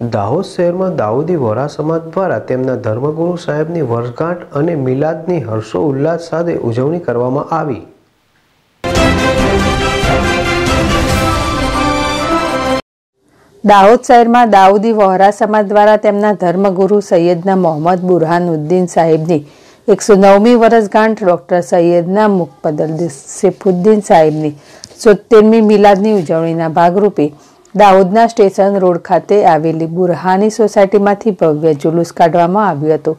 દાહોદ શહેરમાં દાઉદી વોરા સમાજ દ્વારા તેમના ધર્મગુરુ સાહેબની વર્ષગાંઠ અને મિલાદની હર્ષો ઉલ્લાસ સાથે ઉજવણી કરવામાં આવી દાહોદ શહેરમાં દાઉદી વોહરા સમાજ દ્વારા તેમના ધર્મગુરુ સૈયદના મોહમ્મદ બુરહાનુદ્દીન સાહેબની એકસો નવમી વર્ષગાંઠ ડૉક્ટર સૈયદના મુકબદલ સેફુદ્દીન સાહેબની સોતેરમી મિલાદની ઉજવણીના ભાગરૂપે દાહોદના સ્ટેશન રોડ ખાતે આવેલી બુરહાની સોસાયટીમાંથી ભવ્ય જુલુસ કાઢવામાં આવ્યું હતું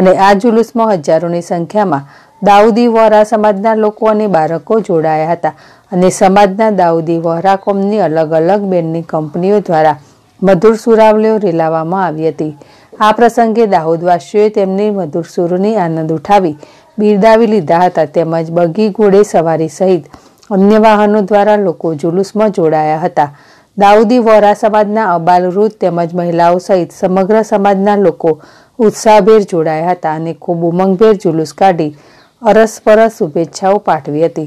અને આ જુલુસમાં હજારોની સંખ્યામાં દાઉદી વોરા સમાજના લોકો અને બાળકો જોડાયા હતા અને સમાજના દાઉદી વોહરા કોમની અલગ અલગ બેન્ડની કંપનીઓ દ્વારા મધુર સુરાવલીઓ રેલાવવામાં આવી હતી આ પ્રસંગે દાહોદવાસીઓએ તેમની મધુર સુરોની આનંદ ઉઠાવી બિરદાવી લીધા હતા તેમજ બગી ઘોડે સવારી સહિત અન્ય વાહનો દ્વારા લોકો જુલુસમાં જોડાયા હતા દાઉદી વોરા સમાજના અબાલવૃદ્ધ તેમજ મહિલાઓ સહિત સમગ્ર સમાજના લોકો ઉત્સાહભેર જોડાયા હતા અને ખૂબ ઉમંગભેર જુલુસ કાઢી અરસપરસ શુભેચ્છાઓ પાઠવી હતી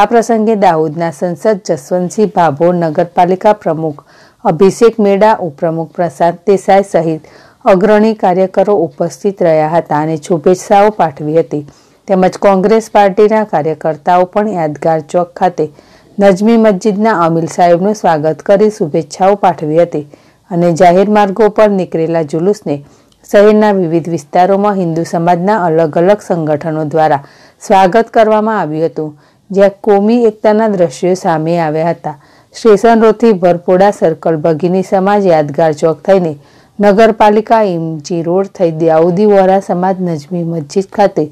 આ પ્રસંગે દાઉદના સંસદ જસવંતસિંહ ભાભોર નગરપાલિકા પ્રમુખ અભિષેક મેડા ઉપપ્રમુખ પ્રસાદ દેસાઈ સહિત અગ્રણી કાર્યકરો ઉપસ્થિત રહ્યા હતા અને શુભેચ્છાઓ પાઠવી હતી તેમજ કોંગ્રેસ પાર્ટીના કાર્યકર્તાઓ પણ યાદગાર ચોક ખાતે નજમી મસ્જિદના અમીલ સાહેબનું સ્વાગત કરી શુભેચ્છાઓ પાઠવી હતી અને જાહેર માર્ગો પર નીકળેલા જુલુસને શહેરના વિવિધ વિસ્તારોમાં હિન્દુ સમાજના અલગ અલગ સંગઠનો દ્વારા સ્વાગત કરવામાં આવ્યું હતું જ્યાં કોમી એકતાના દ્રશ્યો સામે આવ્યા હતા સ્ટેશન રોડથી ભરપોડા સર્કલ ભગીની સમાજ યાદગાર ચોક થઈને નગરપાલિકા એમજી રોડ થઈ દાઉદી વોરા સમાજ નજમી મસ્જિદ ખાતે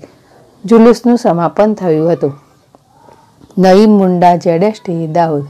જુલુસનું સમાપન થયું હતું नईम मुंडा जेडेष्टी दाऊद